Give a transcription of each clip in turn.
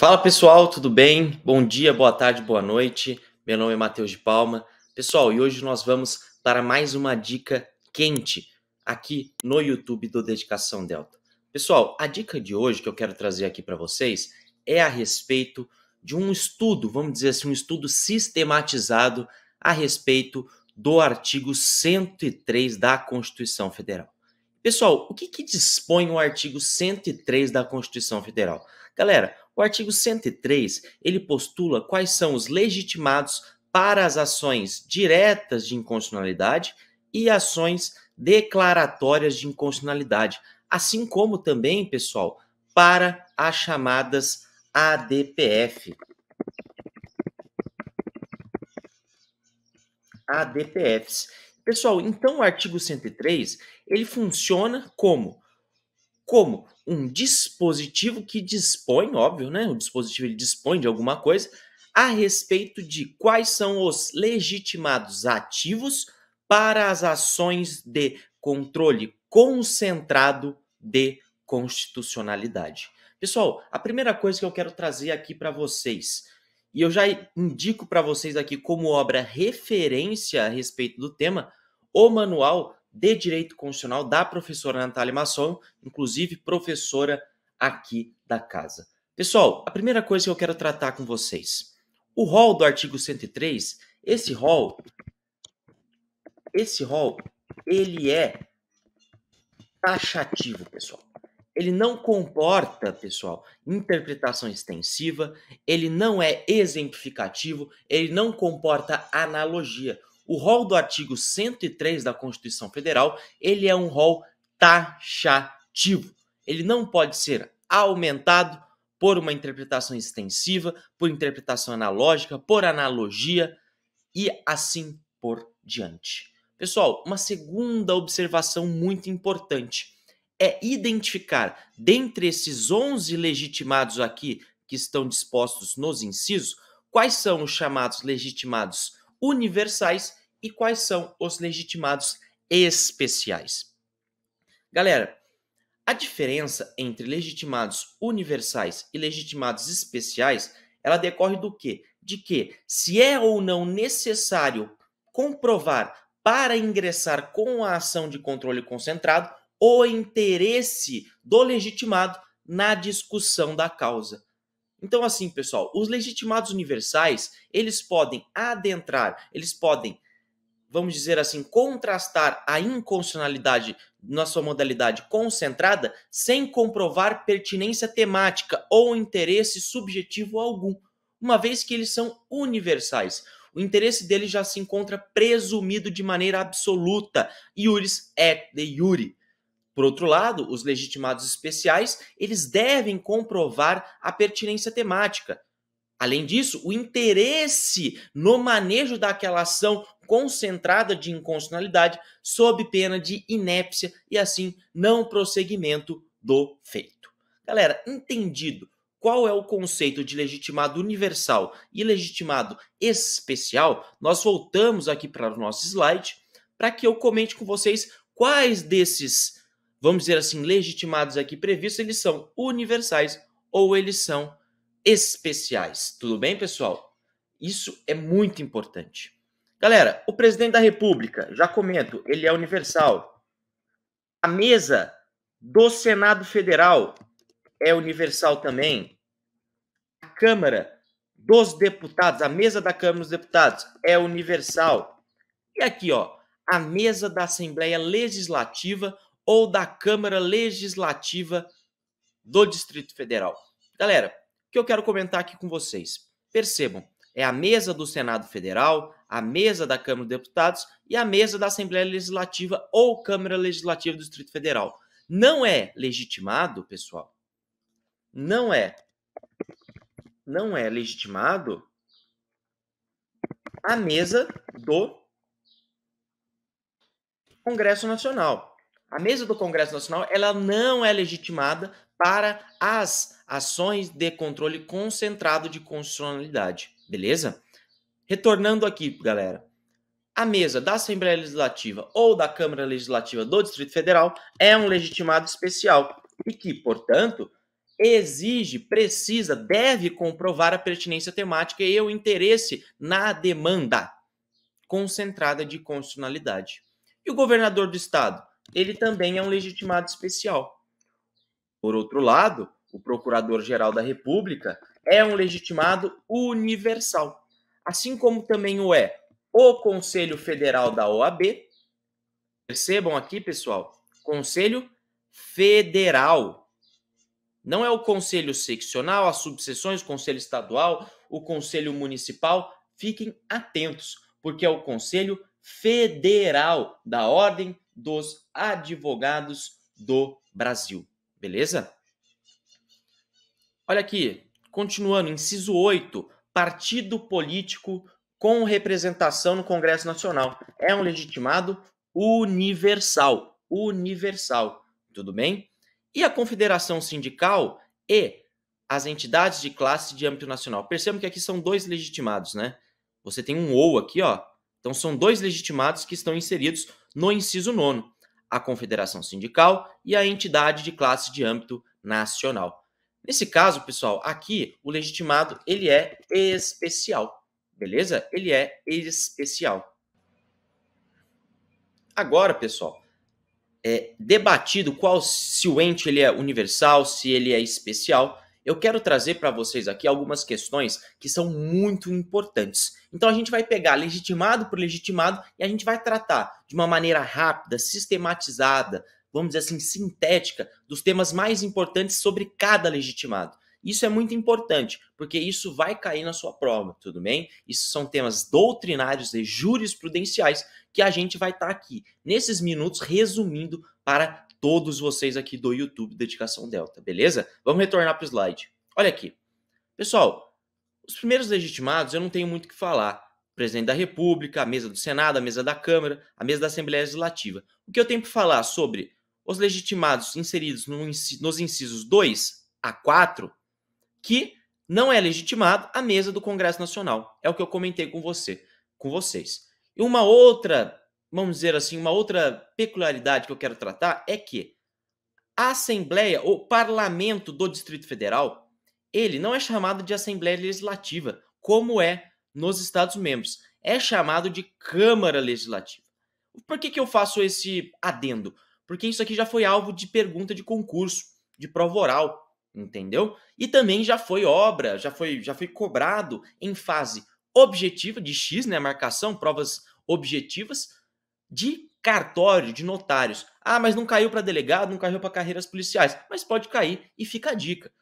Fala pessoal, tudo bem? Bom dia, boa tarde, boa noite. Meu nome é Matheus de Palma. Pessoal, e hoje nós vamos para mais uma dica quente aqui no YouTube do Dedicação Delta. Pessoal, a dica de hoje que eu quero trazer aqui para vocês é a respeito de um estudo, vamos dizer assim, um estudo sistematizado a respeito do artigo 103 da Constituição Federal. Pessoal, o que, que dispõe o artigo 103 da Constituição Federal? Galera, o artigo 103, ele postula quais são os legitimados para as ações diretas de inconstitucionalidade e ações declaratórias de inconstitucionalidade, assim como também, pessoal, para as chamadas ADPF. ADPFs. Pessoal, então o artigo 103, ele funciona como como um dispositivo que dispõe, óbvio, né? O dispositivo ele dispõe de alguma coisa a respeito de quais são os legitimados ativos para as ações de controle concentrado de constitucionalidade. Pessoal, a primeira coisa que eu quero trazer aqui para vocês, e eu já indico para vocês aqui como obra referência a respeito do tema, o manual de Direito Constitucional da professora Natália Masson, inclusive professora aqui da casa. Pessoal, a primeira coisa que eu quero tratar com vocês, o rol do artigo 103, esse rol esse rol ele é taxativo, pessoal. Ele não comporta, pessoal, interpretação extensiva, ele não é exemplificativo, ele não comporta analogia. O rol do artigo 103 da Constituição Federal, ele é um rol taxativo. Ele não pode ser aumentado por uma interpretação extensiva, por interpretação analógica, por analogia e assim por diante. Pessoal, uma segunda observação muito importante é identificar dentre esses 11 legitimados aqui que estão dispostos nos incisos, quais são os chamados legitimados universais e quais são os legitimados especiais. Galera, a diferença entre legitimados universais e legitimados especiais, ela decorre do quê? De que se é ou não necessário comprovar para ingressar com a ação de controle concentrado o interesse do legitimado na discussão da causa. Então assim, pessoal, os legitimados universais, eles podem adentrar, eles podem vamos dizer assim, contrastar a inconstitucionalidade na sua modalidade concentrada sem comprovar pertinência temática ou interesse subjetivo algum, uma vez que eles são universais. O interesse dele já se encontra presumido de maneira absoluta, iuris et de iure. Por outro lado, os legitimados especiais, eles devem comprovar a pertinência temática, Além disso, o interesse no manejo daquela ação concentrada de inconstitucionalidade sob pena de inépcia e assim não prosseguimento do feito. Galera, entendido qual é o conceito de legitimado universal e legitimado especial, nós voltamos aqui para o nosso slide para que eu comente com vocês quais desses, vamos dizer assim, legitimados aqui previstos, eles são universais ou eles são especiais. Tudo bem, pessoal? Isso é muito importante. Galera, o presidente da República, já comento, ele é universal. A mesa do Senado Federal é universal também. A Câmara dos Deputados, a mesa da Câmara dos Deputados é universal. E aqui, ó, a mesa da Assembleia Legislativa ou da Câmara Legislativa do Distrito Federal. Galera, que eu quero comentar aqui com vocês. Percebam, é a mesa do Senado Federal, a mesa da Câmara dos Deputados e a mesa da Assembleia Legislativa ou Câmara Legislativa do Distrito Federal. Não é legitimado, pessoal. Não é. Não é legitimado a mesa do Congresso Nacional. A mesa do Congresso Nacional, ela não é legitimada para as ações de controle concentrado de constitucionalidade, beleza? Retornando aqui, galera. A mesa da Assembleia Legislativa ou da Câmara Legislativa do Distrito Federal é um legitimado especial e que, portanto, exige, precisa, deve comprovar a pertinência temática e o interesse na demanda concentrada de constitucionalidade. E o governador do estado, ele também é um legitimado especial. Por outro lado, o Procurador-Geral da República, é um legitimado universal, assim como também o é o Conselho Federal da OAB. Percebam aqui, pessoal, Conselho Federal. Não é o Conselho Seccional, as subseções, o Conselho Estadual, o Conselho Municipal. Fiquem atentos, porque é o Conselho Federal da Ordem dos Advogados do Brasil. Beleza? Olha aqui, continuando, inciso 8, partido político com representação no Congresso Nacional. É um legitimado universal, universal, tudo bem? E a confederação sindical e as entidades de classe de âmbito nacional. Percebam que aqui são dois legitimados, né? Você tem um ou aqui, ó. Então são dois legitimados que estão inseridos no inciso nono, a confederação sindical e a entidade de classe de âmbito nacional. Nesse caso, pessoal, aqui o legitimado ele é especial, beleza? Ele é especial. Agora, pessoal, é debatido qual se o ente ele é universal, se ele é especial. Eu quero trazer para vocês aqui algumas questões que são muito importantes. Então a gente vai pegar legitimado por legitimado e a gente vai tratar de uma maneira rápida, sistematizada, vamos dizer assim, sintética dos temas mais importantes sobre cada legitimado. Isso é muito importante, porque isso vai cair na sua prova, tudo bem? Isso são temas doutrinários e jurisprudenciais que a gente vai estar tá aqui nesses minutos resumindo para todos vocês aqui do YouTube Dedicação Delta, beleza? Vamos retornar para o slide. Olha aqui. Pessoal, os primeiros legitimados eu não tenho muito o que falar. presidente da República, a mesa do Senado, a mesa da Câmara, a mesa da Assembleia Legislativa. O que eu tenho para falar sobre os legitimados inseridos no, nos incisos 2 a 4, que não é legitimado a mesa do Congresso Nacional. É o que eu comentei com você, com vocês. E uma outra, vamos dizer assim, uma outra peculiaridade que eu quero tratar é que a Assembleia, o Parlamento do Distrito Federal, ele não é chamado de Assembleia Legislativa, como é nos Estados membros. É chamado de Câmara Legislativa. Por que, que eu faço esse adendo? porque isso aqui já foi alvo de pergunta de concurso, de prova oral, entendeu? E também já foi obra, já foi, já foi cobrado em fase objetiva de X, né, marcação, provas objetivas de cartório, de notários. Ah, mas não caiu para delegado, não caiu para carreiras policiais, mas pode cair e fica a dica.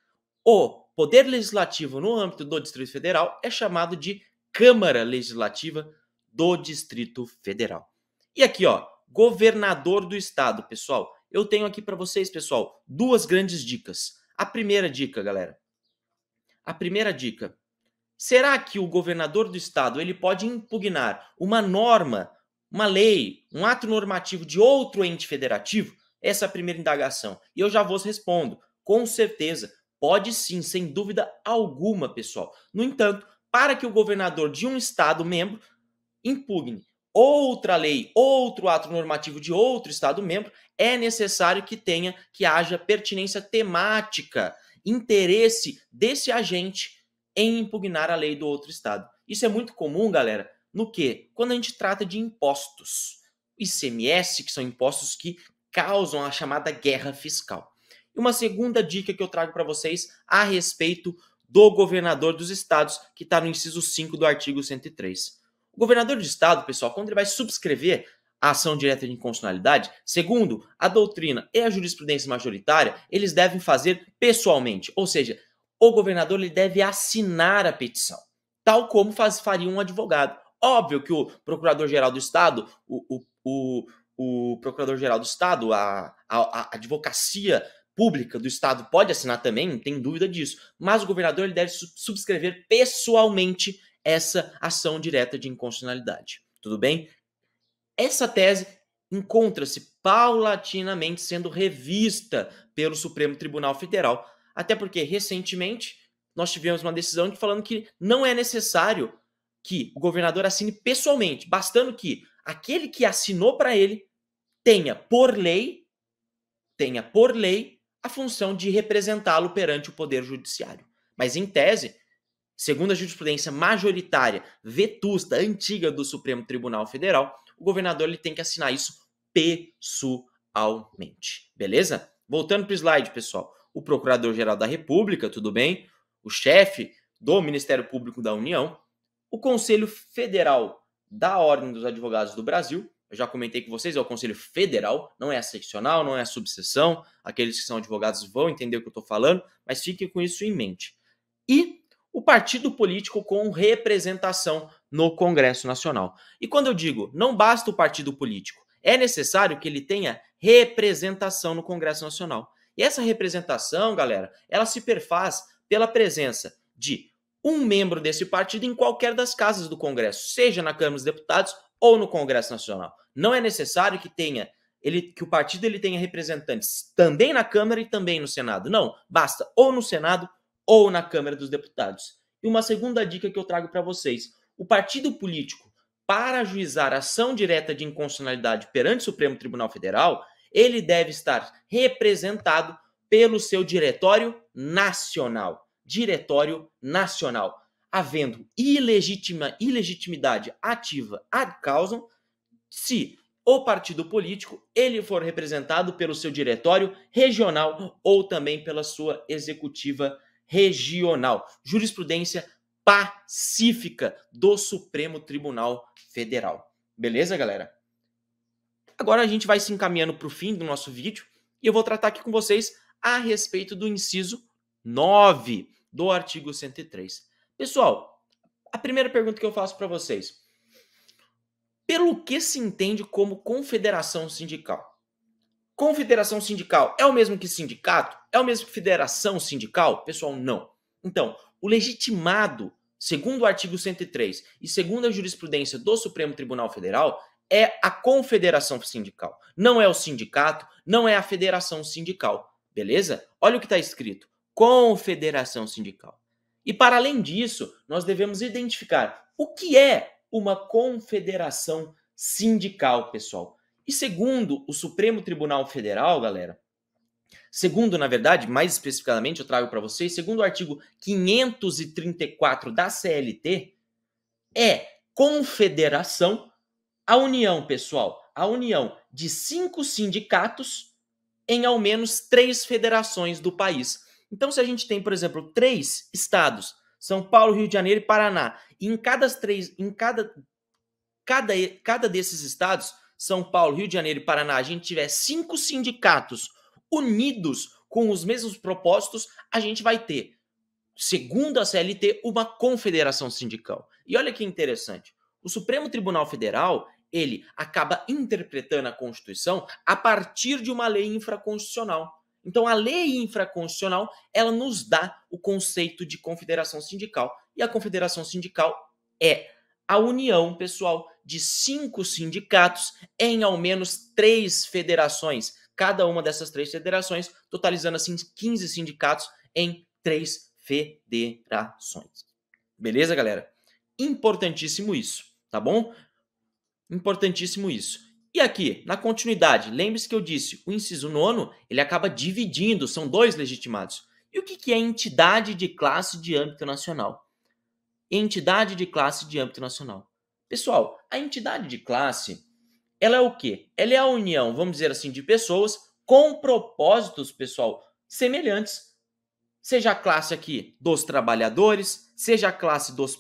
O poder legislativo no âmbito do Distrito Federal é chamado de Câmara Legislativa do Distrito Federal. E aqui, ó, governador do estado, pessoal. Eu tenho aqui para vocês, pessoal, duas grandes dicas. A primeira dica, galera. A primeira dica. Será que o governador do estado ele pode impugnar uma norma, uma lei, um ato normativo de outro ente federativo? Essa é a primeira indagação. E eu já vos respondo. Com certeza, pode sim, sem dúvida alguma, pessoal. No entanto, para que o governador de um estado membro impugne outra lei, outro ato normativo de outro Estado membro, é necessário que tenha, que haja pertinência temática, interesse desse agente em impugnar a lei do outro Estado. Isso é muito comum, galera, no que? Quando a gente trata de impostos. ICMS, que são impostos que causam a chamada guerra fiscal. E uma segunda dica que eu trago para vocês a respeito do governador dos estados, que está no inciso 5 do artigo 103. O governador de estado, pessoal, quando ele vai subscrever a ação direta de inconstitucionalidade, segundo a doutrina e a jurisprudência majoritária, eles devem fazer pessoalmente, ou seja, o governador ele deve assinar a petição, tal como faz, faria um advogado. Óbvio que o procurador-geral do Estado, o, o, o, o procurador-geral do Estado, a, a, a advocacia pública do Estado pode assinar também, não tem dúvida disso, mas o governador ele deve subscrever pessoalmente essa ação direta de inconstitucionalidade. Tudo bem? Essa tese encontra-se paulatinamente sendo revista pelo Supremo Tribunal Federal, até porque recentemente nós tivemos uma decisão falando que não é necessário que o governador assine pessoalmente, bastando que aquele que assinou para ele tenha por lei tenha por lei a função de representá-lo perante o poder judiciário. Mas em tese, Segundo a jurisprudência majoritária, vetusta, antiga do Supremo Tribunal Federal, o governador ele tem que assinar isso pessoalmente. Beleza? Voltando para o slide, pessoal. O Procurador-Geral da República, tudo bem? O chefe do Ministério Público da União, o Conselho Federal da Ordem dos Advogados do Brasil, eu já comentei com vocês, é o Conselho Federal, não é a seccional, não é a subseção, aqueles que são advogados vão entender o que eu estou falando, mas fiquem com isso em mente. E o partido político com representação no Congresso Nacional. E quando eu digo não basta o partido político, é necessário que ele tenha representação no Congresso Nacional. E essa representação, galera, ela se perfaz pela presença de um membro desse partido em qualquer das casas do Congresso, seja na Câmara dos Deputados ou no Congresso Nacional. Não é necessário que tenha ele, que o partido ele tenha representantes também na Câmara e também no Senado. Não, basta ou no Senado ou na Câmara dos Deputados. E uma segunda dica que eu trago para vocês: o partido político, para ajuizar ação direta de inconstitucionalidade perante o Supremo Tribunal Federal, ele deve estar representado pelo seu diretório nacional. Diretório nacional. Havendo ilegitima, ilegitimidade ativa ad causam, se o partido político ele for representado pelo seu diretório regional ou também pela sua executiva regional, jurisprudência pacífica do Supremo Tribunal Federal. Beleza, galera? Agora a gente vai se encaminhando para o fim do nosso vídeo e eu vou tratar aqui com vocês a respeito do inciso 9 do artigo 103. Pessoal, a primeira pergunta que eu faço para vocês: pelo que se entende como confederação sindical? Confederação sindical é o mesmo que sindicato? É o mesmo que federação sindical? Pessoal, não. Então, o legitimado, segundo o artigo 103 e segundo a jurisprudência do Supremo Tribunal Federal, é a confederação sindical. Não é o sindicato, não é a federação sindical. Beleza? Olha o que está escrito: confederação sindical. E para além disso, nós devemos identificar o que é uma confederação sindical, pessoal. E segundo o Supremo Tribunal Federal, galera, segundo, na verdade, mais especificamente, eu trago para vocês, segundo o artigo 534 da CLT, é confederação a união, pessoal, a união de cinco sindicatos em ao menos três federações do país. Então, se a gente tem, por exemplo, três estados, São Paulo, Rio de Janeiro e Paraná, e em cada três, em cada, cada, cada desses estados, são Paulo, Rio de Janeiro e Paraná, a gente tiver cinco sindicatos unidos com os mesmos propósitos, a gente vai ter, segundo a CLT, uma confederação sindical. E olha que interessante, o Supremo Tribunal Federal, ele acaba interpretando a Constituição a partir de uma lei infraconstitucional. Então, a lei infraconstitucional, ela nos dá o conceito de confederação sindical. E a confederação sindical é a união, pessoal, de cinco sindicatos em ao menos três federações, cada uma dessas três federações, totalizando assim 15 sindicatos em três federações. Beleza, galera? Importantíssimo isso, tá bom? Importantíssimo isso. E aqui, na continuidade, lembre-se que eu disse, o inciso nono, ele acaba dividindo, são dois legitimados. E o que é entidade de classe de âmbito nacional? entidade de classe de âmbito nacional. Pessoal, a entidade de classe, ela é o quê? Ela é a união, vamos dizer assim, de pessoas com propósitos, pessoal, semelhantes. Seja a classe aqui dos trabalhadores, seja a classe dos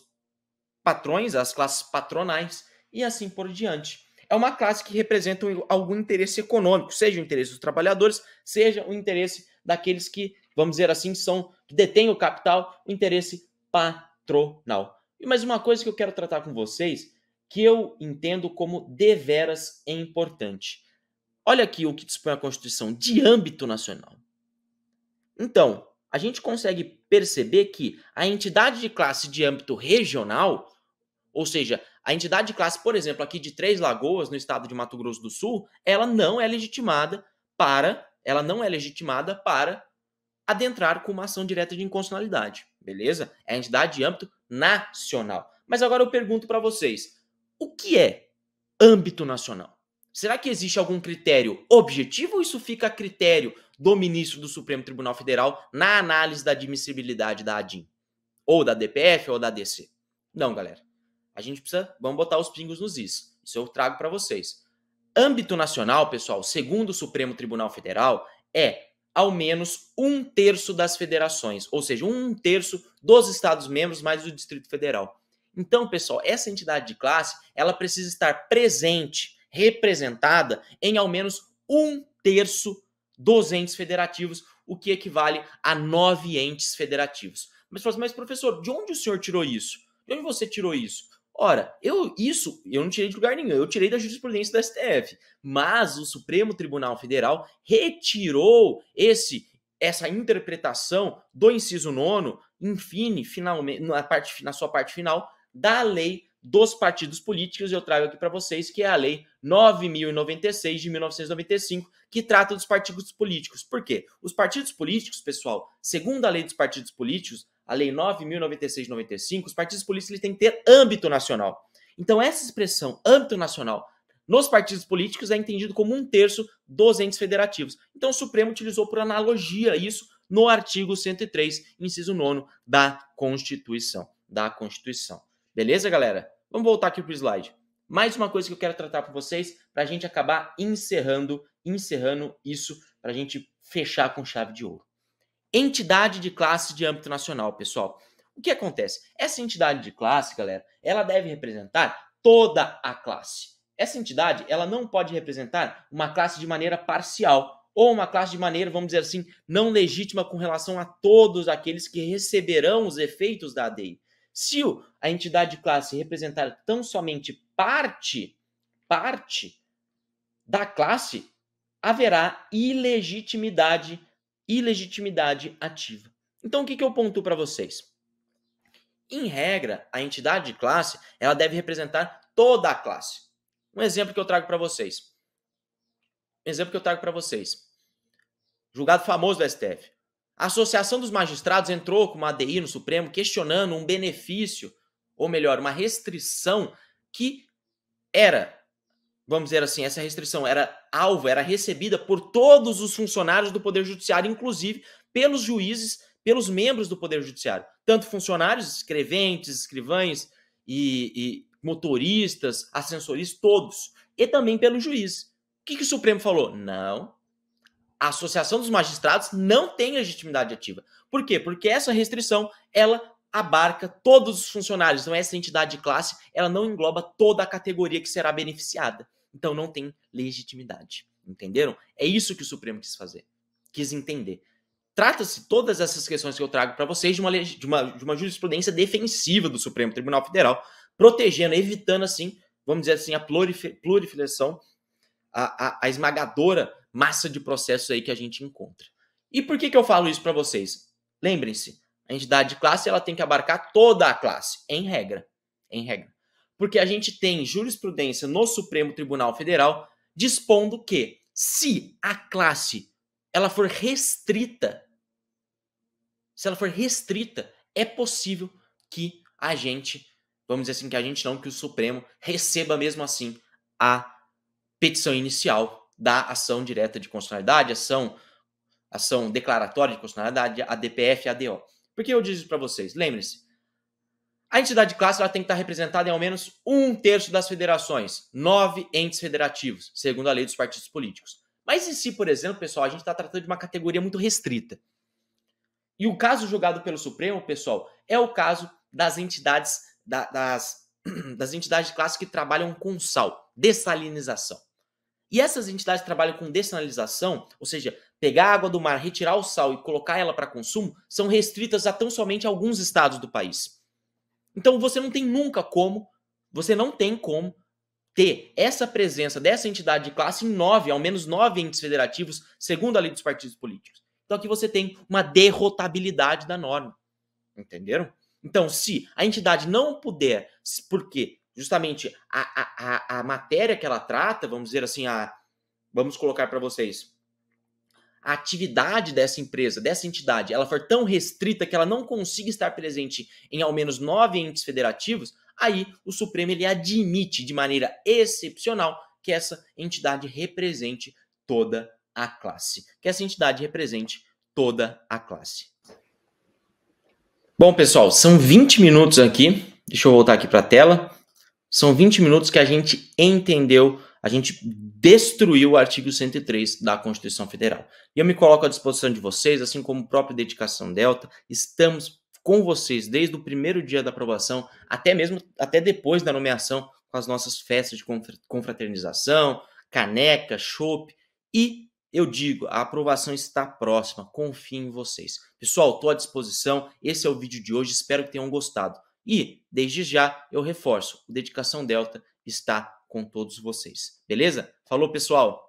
patrões, as classes patronais e assim por diante. É uma classe que representa algum interesse econômico, seja o interesse dos trabalhadores, seja o interesse daqueles que, vamos dizer assim, são que detêm o capital, o interesse patronal e mais uma coisa que eu quero tratar com vocês, que eu entendo como deveras é importante. Olha aqui o que dispõe a Constituição de âmbito nacional. Então, a gente consegue perceber que a entidade de classe de âmbito regional, ou seja, a entidade de classe, por exemplo, aqui de Três Lagoas, no estado de Mato Grosso do Sul, ela não é legitimada para, ela não é legitimada para adentrar com uma ação direta de inconstitucionalidade beleza? É a entidade de âmbito nacional. Mas agora eu pergunto para vocês: o que é âmbito nacional? Será que existe algum critério objetivo ou isso fica a critério do ministro do Supremo Tribunal Federal na análise da admissibilidade da ADIM? Ou da DPF ou da DC? Não, galera. A gente precisa. Vamos botar os pingos nos is. Isso eu trago para vocês. Âmbito nacional, pessoal, segundo o Supremo Tribunal Federal, é ao menos um terço das federações, ou seja, um terço dos Estados-membros mais o Distrito Federal. Então, pessoal, essa entidade de classe ela precisa estar presente, representada em ao menos um terço dos entes federativos, o que equivale a nove entes federativos. Mas, mas professor, de onde o senhor tirou isso? De onde você tirou isso? Ora, eu isso eu não tirei de lugar nenhum, eu tirei da jurisprudência do STF, mas o Supremo Tribunal Federal retirou esse essa interpretação do inciso nono enfim, finalmente na parte na sua parte final da lei dos partidos políticos, eu trago aqui para vocês que é a lei 9096 de 1995, que trata dos partidos políticos. Por quê? Os partidos políticos, pessoal, segundo a lei dos partidos políticos, a Lei 9.096-95, os partidos políticos têm que ter âmbito nacional. Então, essa expressão, âmbito nacional, nos partidos políticos é entendido como um terço dos entes federativos. Então, o Supremo utilizou por analogia isso no artigo 103, inciso 9 da Constituição. Da Constituição. Beleza, galera? Vamos voltar aqui para o slide. Mais uma coisa que eu quero tratar para vocês, para a gente acabar encerrando, encerrando isso, para a gente fechar com chave de ouro. Entidade de classe de âmbito nacional, pessoal. O que acontece? Essa entidade de classe, galera, ela deve representar toda a classe. Essa entidade, ela não pode representar uma classe de maneira parcial ou uma classe de maneira, vamos dizer assim, não legítima com relação a todos aqueles que receberão os efeitos da ADI. Se a entidade de classe representar tão somente parte, parte da classe, haverá ilegitimidade ilegitimidade ativa. Então, o que, que eu pontuo para vocês? Em regra, a entidade de classe ela deve representar toda a classe. Um exemplo que eu trago para vocês. Um exemplo que eu trago para vocês. Julgado famoso do STF. A Associação dos Magistrados entrou com uma ADI no Supremo questionando um benefício, ou melhor, uma restrição que era vamos dizer assim, essa restrição era alvo, era recebida por todos os funcionários do Poder Judiciário, inclusive pelos juízes, pelos membros do Poder Judiciário, tanto funcionários, escreventes, escrivães e, e motoristas, ascensores, todos, e também pelo juiz. O que, que o Supremo falou? Não, a Associação dos Magistrados não tem legitimidade ativa. Por quê? Porque essa restrição, ela abarca todos os funcionários, não é essa entidade de classe, ela não engloba toda a categoria que será beneficiada. Então não tem legitimidade. Entenderam? É isso que o Supremo quis fazer, quis entender. Trata-se todas essas questões que eu trago para vocês de uma, de, uma, de uma jurisprudência defensiva do Supremo Tribunal Federal, protegendo, evitando assim, vamos dizer assim, a proliferação, a, a, a esmagadora massa de processos aí que a gente encontra. E por que, que eu falo isso para vocês? Lembrem-se, a entidade de classe ela tem que abarcar toda a classe, em regra. Em regra. Porque a gente tem jurisprudência no Supremo Tribunal Federal dispondo que se a classe ela for restrita, se ela for restrita, é possível que a gente, vamos dizer assim, que a gente não, que o Supremo receba mesmo assim a petição inicial da ação direta de constitucionalidade, ação ação declaratória de constitucionalidade, a DPF, ADO Por que eu disse para vocês? Lembre-se, a entidade de classe ela tem que estar representada em ao menos um terço das federações, nove entes federativos, segundo a lei dos partidos políticos. Mas em si, por exemplo, pessoal, a gente está tratando de uma categoria muito restrita. E o caso julgado pelo Supremo, pessoal, é o caso das entidades da, das, das entidades de classe que trabalham com sal, dessalinização. E essas entidades que trabalham com dessalinização, ou seja, pegar a água do mar, retirar o sal e colocar ela para consumo, são restritas a tão somente alguns estados do país. Então você não tem nunca como, você não tem como ter essa presença dessa entidade de classe em nove, ao menos nove entes federativos, segundo a lei dos partidos políticos. Então aqui você tem uma derrotabilidade da norma. Entenderam? Então, se a entidade não puder, porque justamente a, a, a, a matéria que ela trata, vamos dizer assim, a, vamos colocar para vocês, a atividade dessa empresa, dessa entidade, ela for tão restrita que ela não consiga estar presente em ao menos nove entes federativos, aí o Supremo ele admite de maneira excepcional que essa entidade represente toda a classe, que essa entidade represente toda a classe. Bom, pessoal, são 20 minutos aqui. Deixa eu voltar aqui para a tela. São 20 minutos que a gente entendeu a gente destruiu o artigo 103 da Constituição Federal. E eu me coloco à disposição de vocês, assim como o próprio Dedicação Delta, estamos com vocês desde o primeiro dia da aprovação, até mesmo até depois da nomeação, com as nossas festas de confraternização, caneca, chope. e eu digo, a aprovação está próxima, confio em vocês. Pessoal, estou à disposição, esse é o vídeo de hoje, espero que tenham gostado. E, desde já, eu reforço, o Dedicação Delta está com todos vocês. Beleza? Falou, pessoal!